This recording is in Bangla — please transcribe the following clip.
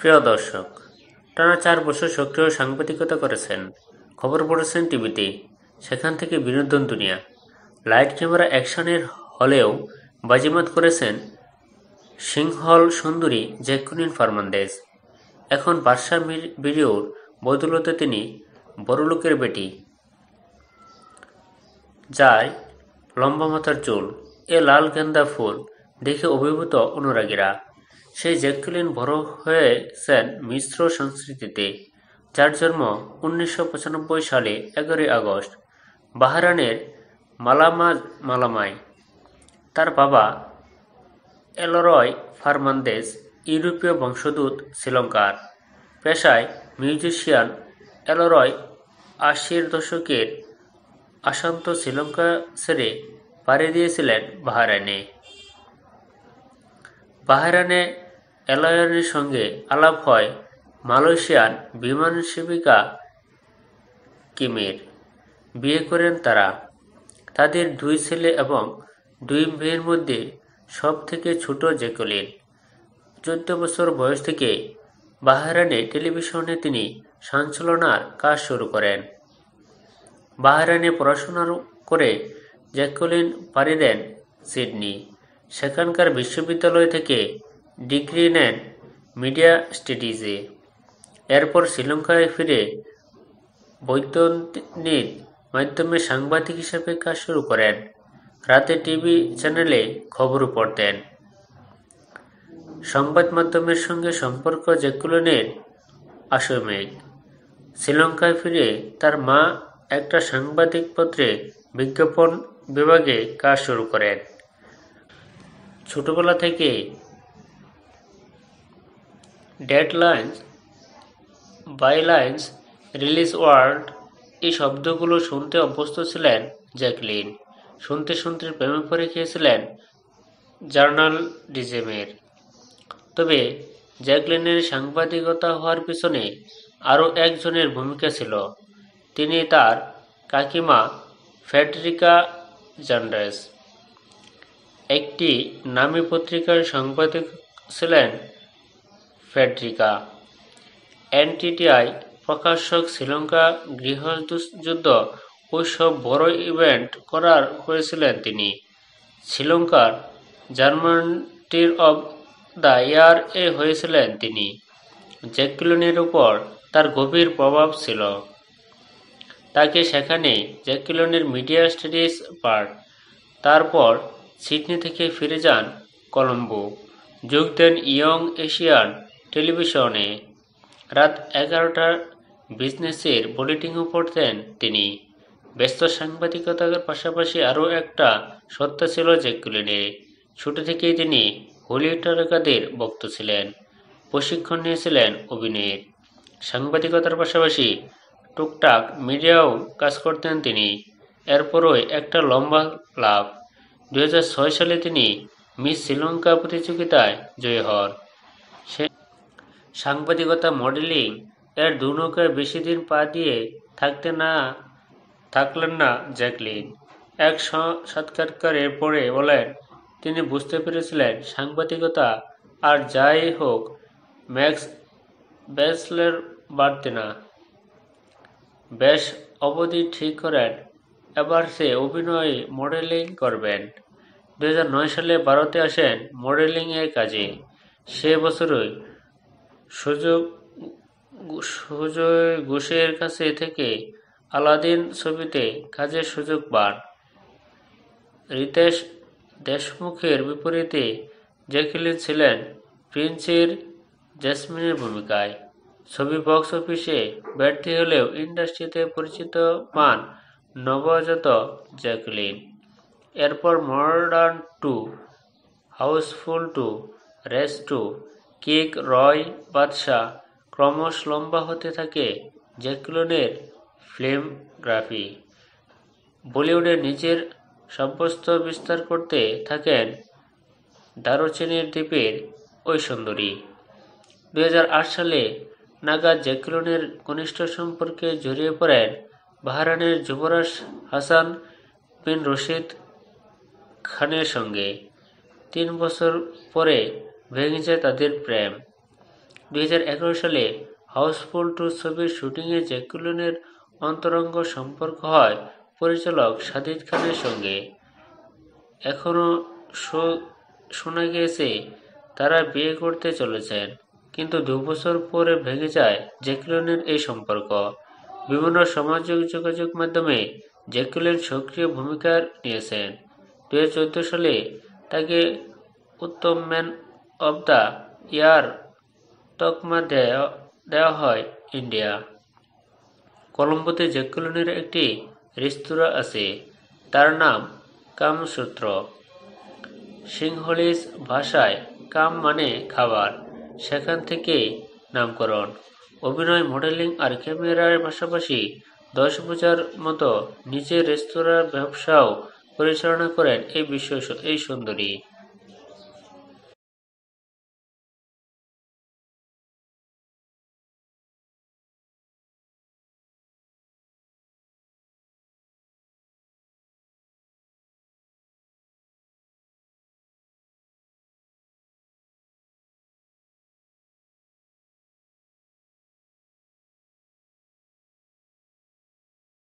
প্রিয় দর্শক টানা চার বছর সক্রিয় সাংবাদিকতা করেছেন খবর পড়েছেন টিভিতে সেখান থেকে বিনোদন দুনিয়া লাইট ক্যামেরা অ্যাকশনের হলেও বাজিমাত করেছেন সিংহল সুন্দরী জ্যাকুনিন ফার্মান্দেজ এখন বাদশা ভিডিওর বদৌলতে তিনি বড়লোকের বেটি যাই লম্বা মাথার চুল এ লাল গেন্দা ফুল দেখে অভিভূত অনুরাগীরা সেই জ্যাকুলিন বড় হয়েছেন মিশ্র সংস্কৃতিতে যার জন্ম উনিশশো সালে এগারোই আগস্ট বাহারানের মালামা মালামায় তার বাবা এলরয় ফার্মান্দেজ ইউরোপীয় বংশদূত শ্রীলঙ্কার পেশায় মিউজিশিয়ান এলরয় আশির দশকের আশান্ত শ্রীলঙ্কা ছেড়ে পাড়ি দিয়েছিলেন বাহারানে বাহারানে এয়ারলাইনের সঙ্গে আলাপ হয় মালয়েশিয়ান বিমান সেবিকা কিমের বিয়ে করেন তারা তাদের দুই ছেলে এবং দুই মেয়ের মধ্যে সব থেকে ছোট জেকলিন চোদ্দ বছর বয়স থেকে বাহরানে টেলিভিশনে তিনি সঞ্চালনার কাজ শুরু করেন বাহরানে পড়াশোনা করে জ্যাকুলিন পাড়ি দেন সিডনি সেখানকার বিশ্ববিদ্যালয় থেকে ডিগ্রি নেন মিডিয়া স্টাডিজে এরপর শ্রীলঙ্কায় ফিরে বৈতনিক মাধ্যমে সাংবাদিক হিসেবে কাজ শুরু করেন রাতে টিভি চ্যানেলে খবর পড়তেন সংবাদ মাধ্যমের সঙ্গে সম্পর্ক জেকুলনের আসমেক শ্রীলঙ্কায় ফিরে তার মা একটা সাংবাদিক পত্রে বিজ্ঞাপন বিভাগে কাজ শুরু করেন ছোটবেলা থেকে ডেডলাইন্স বাইলাইন্স রিলিজ ওয়ার্ল্ড এই শব্দগুলো শুনতে অভ্যস্ত ছিলেন জ্যাকলিন শুনতে শুনতে প্রেমে পড়ে জার্নাল ডিজেমের তবে জ্যাকলিনের সাংবাদিকতা হওয়ার পিছনে আরও একজনের ভূমিকা ছিল তিনি তার কাকিমা ফ্যাট্রিকা জান্ডাস একটি নামী পত্রিকার সাংবাদিক ছিলেন ফেডরিকা এনটিটিআই প্রকাশক শ্রীলঙ্কা গৃহযুদ্ধ ওইসব বড় ইভেন্ট করার করেছিলেন তিনি শ্রীলঙ্কার জার্মানটির অব দ্য ইয়ার এ হয়েছিলেন তিনি জ্যাকলিনের উপর তার গভীর প্রভাব ছিল তাকে সেখানে জ্যাকলিনের মিডিয়া স্টাডিজ পার্ট তারপর সিডনি থেকে ফিরে যান কলম্বো যোগ দেন ইয়ং এশিয়ান টেলিভিশনে রাত এগারোটার বিজনেসের বুলেটিনও পড়তেন তিনি ব্যস্ত সাংবাদিকতার পাশাপাশি আরও একটা সত্তা ছিল জ্যাকুলিনের ছোট থেকেই তিনি হলিউড তারকাদের বক্ত ছিলেন প্রশিক্ষণ নিয়েছিলেন অভিনয়ের সাংবাদিকতার পাশাপাশি টুকটাক মিডিয়াও কাজ করতেন তিনি এরপরই একটা লম্বা লাভ দু সালে তিনি মিস শ্রীলঙ্কা প্রতিযোগিতায় জয়ী হন সাংবাদিকতা মডেলিং এর দুনৌকায় বেশি দিন পা দিয়ে থাকতে না থাকলেন না জ্যাকলিন এক সৎকার পরে বলেন তিনি বুঝতে পেরেছিলেন সাংবাদিকতা আর যাই হোক ম্যাক্স ব্যাসলের বাড়তে না বেশ অবধি ঠিক করেন এবার সে অভিনয় মডেলিং করবেন দু সালে ভারতে আসেন মডেলিংয়ের কাজে সে বছরই সুযোগ সুজয় ঘোষের কাছে থেকে আলাদিন ছবিতে কাজের সুযোগ পান রিতেশ দেশমুখের বিপরীতে জ্যাকলিন ছিলেন প্রিন্সের জ্যাসমিনের ভূমিকায় ছবি বক্স অফিসে ব্যর্থ হলেও ইন্ডাস্ট্রিতে পরিচিত পান নবজাত জ্যাকলিন এরপর মডার্ন টু হাউসফুল টু রেস টু কেক রয় বাদশাহ ক্রমশ লম্বা হতে থাকে জ্যাকুলনের ফ্লেমগ্রাফি বলিউডে নিজের সাব্যস্ত বিস্তার করতে থাকেন দারোচেনের দ্বীপের ওই সুন্দরী দু সালে নাগা জ্যাকুলনের কনিষ্ঠ সম্পর্কে জড়িয়ে পড়েন বাহরানের যুবরাজ হাসান বিন রশিদ খানের সঙ্গে তিন বছর পরে ভেঙেছে তাদের প্রেম দুই সালে হাউসফুল টু ছবির শুটিংয়ে জ্যাকুলিনের অন্তরঙ্গ সম্পর্ক হয় পরিচালক সাদিদ খানের সঙ্গে এখনও শোনা গিয়েছে তারা বিয়ে করতে চলেছেন কিন্তু দু বছর পরে ভেঙে যায় জ্যাকুলিনের এই সম্পর্ক বিভিন্ন সামাজিক যোগাযোগ মাধ্যমে জ্যাকুলিন সক্রিয় ভূমিকা নিয়েছেন দু সালে তাকে উত্তম ম্যান অব দ্য ইয়ার তকমা দেওয়া হয় ইন্ডিয়া কলম্বোতে জ্যাকুলিনের একটি রেস্তোরাঁ আছে তার নাম কামসূত্র সিংহলিস ভাষায় কাম মানে খাবার সেখান থেকে নামকরণ অভিনয় মডেলিং আর ক্যামেরার পাশাপাশি দশ বছর মতো নিজের রেস্তোরাঁর ব্যবসাও পরিচালনা করেন এই বিশ্ব এই সুন্দরী